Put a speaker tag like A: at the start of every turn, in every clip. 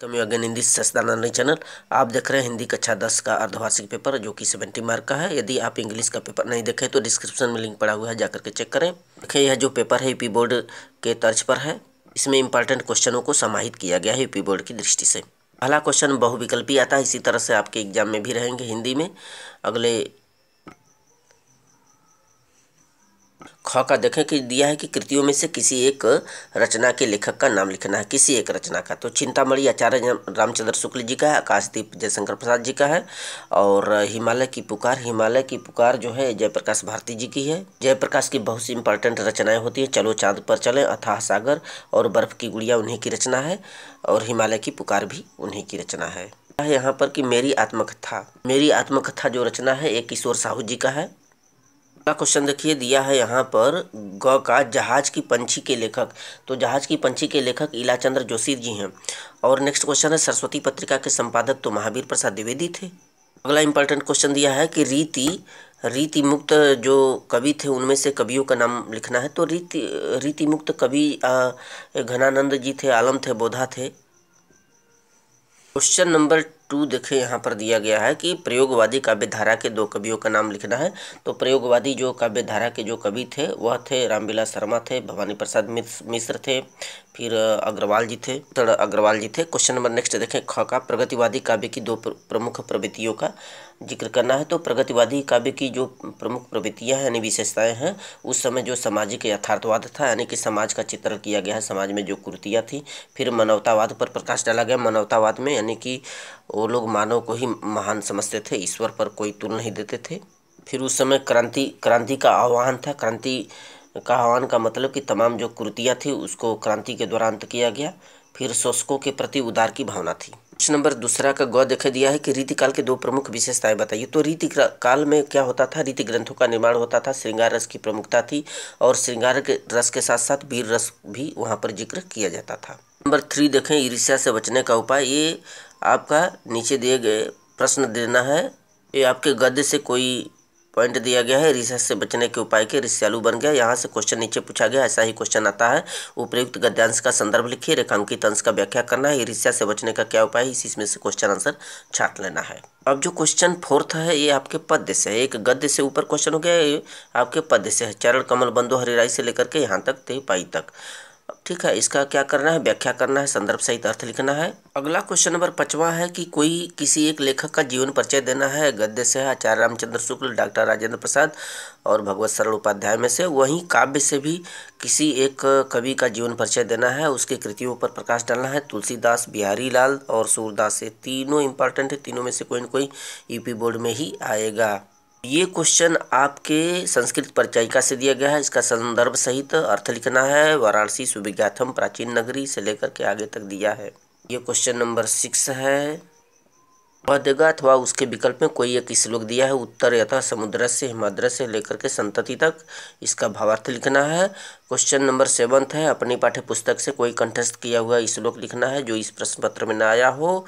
A: कमी again Hindi सस्तानंद channel आप देख रहे हैं हिंदी कक्षा दस का अर्धवार्षिक पेपर जो कि सेवेंटी मार्क का है यदि आप इंग्लिश का पेपर नहीं देखें तो डिस्क्रिप्शन में लिंक पड़ा हुआ है जाकर के चेक करें देखिए यह जो पेपर है यूपी बोर्ड के तर्ज पर है इसमें इंपॉर्टेंट क्वेश्चनों को समाहित किया गया है यूपी बोर्ड की दृष्टि से पहला क्वेश्चन बहुविकल्पी आता है इसी तरह से आपके एग्जाम में भी रहेंगे हिंदी में अगले ख का देखें कि दिया है कि कृतियों में से किसी एक रचना के लेखक का नाम लिखना है किसी एक रचना का तो चिंतामणि आचार्य रामचंद्र शुक्ल जी का है आकाशदीप जयशंकर प्रसाद जी का है और हिमालय की पुकार हिमालय की पुकार जो है जयप्रकाश भारती जी की है जयप्रकाश की बहुत सी इंपॉर्टेंट रचनाएं होती हैं चलो चाँद पर चले अथाह सागर और बर्फ़ की गुड़िया उन्हीं की रचना है और हिमालय की पुकार भी उन्हीं की रचना है यहाँ पर कि मेरी आत्मकथा मेरी आत्मकथा जो रचना है एक किशोर साहू जी का है अगला क्वेश्चन देखिए दिया है यहाँ पर ग का जहाज की पंछी के लेखक तो जहाज की पंछी के लेखक इलाचंद्र जोशी जी हैं और नेक्स्ट क्वेश्चन है सरस्वती पत्रिका के संपादक तो महावीर प्रसाद द्विवेदी थे अगला इंपॉर्टेंट क्वेश्चन दिया है कि रीति रीति मुक्त जो कवि थे उनमें से कवियों का नाम लिखना है तो रीति रीति मुक्त कवि घनानंद जी थे आलम थे बोधा थे क्वेश्चन नंबर टू देखिए यहाँ पर दिया गया है कि प्रयोगवादी काव्य धारा के दो कवियों का नाम लिखना है तो प्रयोगवादी जो काव्य धारा के जो कवि थे वह थे रामविलास शर्मा थे भवानी प्रसाद मिश्र थे फिर अग्रवाल जी थे अग्रवाल जी थे क्वेश्चन नंबर नेक्स्ट देखें ख का प्रगतिवादी काव्य की दो प्रमुख प्रवृत्तियों का जिक्र करना है तो प्रगतिवादी काव्य की जो प्रमुख प्रवृत्तियाँ हैं यानी विशेषताएँ हैं उस समय जो सामाजिक यथार्थवाद था यानी कि समाज का चित्रण किया गया है समाज में जो कुर्तियाँ थी फिर मानवतावाद पर प्रकाश डाला गया मानवतावाद में यानी कि वो लोग मानव को ही महान समझते थे ईश्वर पर कोई तुल नहीं देते थे फिर उस समय क्रांति क्रांति का आह्वान था क्रांति का आह्वान का मतलब कि तमाम जो कृतियाँ थी उसको क्रांति के द्वारा अंत किया गया फिर शोषकों के प्रति उदार की भावना थी प्रश्न नंबर दूसरा का गौ देखा दिया है कि रीतिकाल के दो प्रमुख विशेषताएं बताइए तो रीति काल में क्या होता था रीति ग्रंथों का निर्माण होता था श्रृंगार रस की प्रमुखता थी और श्रृंगार रस के साथ साथ वीर रस भी वहाँ पर जिक्र किया जाता था नंबर थ्री देखें ईर्ष्या से बचने का उपाय ये आपका नीचे दिए गए प्रश्न देना है ये आपके गद्य से कोई पॉइंट दिया गया है रिसर्च से बचने के उपाय के रिस्यालू बन गया यहाँ से क्वेश्चन नीचे पूछा गया ऐसा ही क्वेश्चन आता है उपयुक्त गद्यांश का संदर्भ लिखिए रेखांकित अंश का व्याख्या करना है रिस्या से बचने का क्या उपाय है इसी में से क्वेश्चन आंसर छाट लेना है अब जो क्वेश्चन फोर्थ है ये आपके पद्य से है एक गद्य से ऊपर क्वेश्चन हो गया ये आपके पद्य से है चरण कमल बंधु हरिराई से लेकर के यहाँ तक पाई तक ठीक है इसका क्या करना है व्याख्या करना है संदर्भ सहित अर्थ लिखना है अगला क्वेश्चन नंबर पचवा है कि कोई किसी एक लेखक का जीवन परिचय देना है गद्य से है आचार्य रामचंद्र शुक्ल डॉक्टर राजेंद्र प्रसाद और भगवत सरल उपाध्याय में से वहीं काव्य से भी किसी एक कवि का जीवन परिचय देना है उसके कृतियों पर प्रकाश डालना है तुलसीदास बिहारी लाल और सूरदास ये तीनों इंपॉर्टेंट है तीनों में से कोई ना कोई यूपी बोर्ड में ही आएगा ये क्वेश्चन आपके संस्कृत परिचयिका से दिया गया है इसका संदर्भ सहित अर्थ लिखना है वाराणसी सुविज्ञातम प्राचीन नगरी से लेकर के आगे तक दिया है ये क्वेश्चन नंबर सिक्स है वह देगा अथवा उसके विकल्प में कोई एक श्लोक दिया है उत्तर यथा समुद्र से हिमाद्र से लेकर के संतति तक इसका भावार्थ लिखना है क्वेश्चन नंबर सेवन्थ है अपनी पाठ्य पुस्तक से कोई कंठस्थ किया हुआ श्लोक लिखना है जो इस प्रश्न पत्र में ना आया हो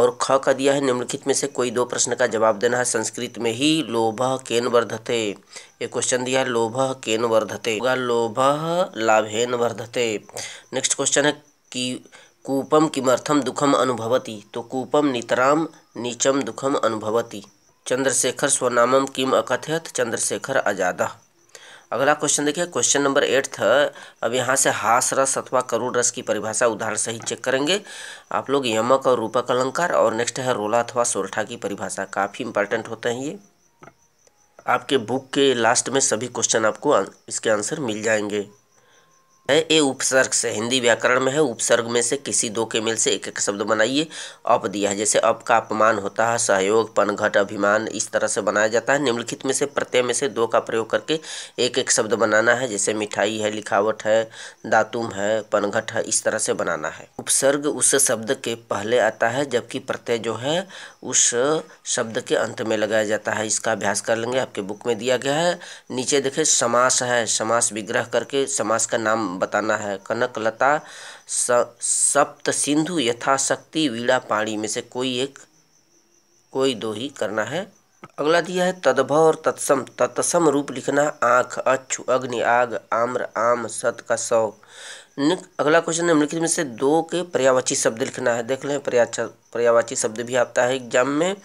A: और ख का दिया है निम्नलिखित में से कोई दो प्रश्न का जवाब देना है संस्कृत में ही लोभ केन वर्धते ये क्वेश्चन दिया है लोभ केन वर्धते लोभ लाभेन वर्धते नेक्स्ट क्वेश्चन है कि कूपम किमर्थम दुखम अनुभवति तो कूपम नितराम नीचम दुखम अनुभवति चंद्रशेखर स्वनामम किम अकथयत चंद्रशेखर आजादा अगला क्वेश्चन देखिए क्वेश्चन नंबर एट था अब यहाँ से हास रस अथवा करुण रस की परिभाषा उदाहरण सही चेक करेंगे आप लोग यमक और रूपक अलंकार और नेक्स्ट है रोला अथवा सोरठा की परिभाषा काफ़ी इंपॉर्टेंट होते हैं ये आपके बुक के लास्ट में सभी क्वेश्चन आपको इसके आंसर मिल जाएंगे है ए उपसर्ग से हिंदी व्याकरण में है उपसर्ग में से किसी दो के मिल से एक एक शब्द बनाइए अप दिया है जैसे अप का अपमान होता है सहयोग पनघट अभिमान इस तरह से बनाया जाता है निम्नलिखित में से प्रत्यय में से दो का प्रयोग करके एक एक शब्द बनाना है जैसे मिठाई है लिखावट है दातुम है पनघट है इस तरह से बनाना है उपसर्ग उस शब्द के पहले आता है जबकि प्रत्यय जो है उस शब्द के अंत में लगाया जाता है इसका अभ्यास कर लेंगे आपके बुक में दिया गया है नीचे देखें समास है समास विग्रह करके समास का नाम बताना है कनकलता सप्त सिंधु यथाशक्ति वीड़ा पाणी में से कोई एक कोई दो ही करना है अगला दिया है तद्भव और तत्सम तत्सम रूप लिखना आँख अच्छु अग्नि आग आम्र आम सत का सौ अगला क्वेश्चन निम्नलिखित में से दो के पर्यावाची शब्द लिखना है देख लें पर्यावाची शब्द भी आता है एग्जाम में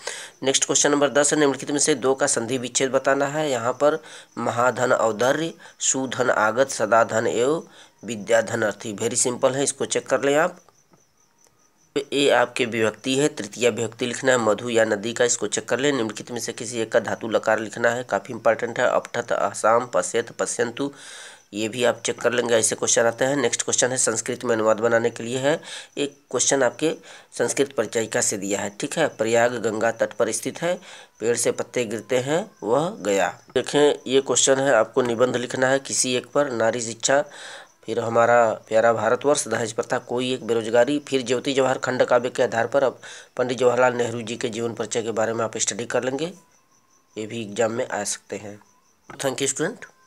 A: नेक्स्ट क्वेश्चन नंबर दस है निम्नलिखित में से दो का संधि विच्छेद बताना है यहाँ पर महाधन औदर्य सुधन आगत सदाधन एवं विद्याधन अर्थी वेरी सिंपल है इसको चेक कर लें आप ए आपके विभक्ति है तृतीय विभक्ति लिखना है मधु या नदी का इसको चेक कर लें निम्नलिखित में से किसी एक का धातु लकार लिखना है काफ़ी इंपॉर्टेंट है अपठत आसाम पश्यत पश्यंतु ये भी आप चेक कर लेंगे ऐसे क्वेश्चन आते हैं नेक्स्ट क्वेश्चन है संस्कृत में अनुवाद बनाने के लिए है एक क्वेश्चन आपके संस्कृत परिचयिका से दिया है ठीक है प्रयाग गंगा तट पर स्थित है पेड़ से पत्ते गिरते हैं वह गया देखें ये क्वेश्चन है आपको निबंध लिखना है किसी एक पर नारी शिक्षा फिर हमारा प्यारा भारतवर्ष दहेज प्रथा कोई एक बेरोजगारी फिर ज्योति जवाहर खंड काव्य के आधार पर अब पंडित जवाहरलाल नेहरू जी के जीवन परिचय के बारे में आप स्टडी कर लेंगे ये भी एग्जाम में आ सकते हैं थैंक यू स्टूडेंट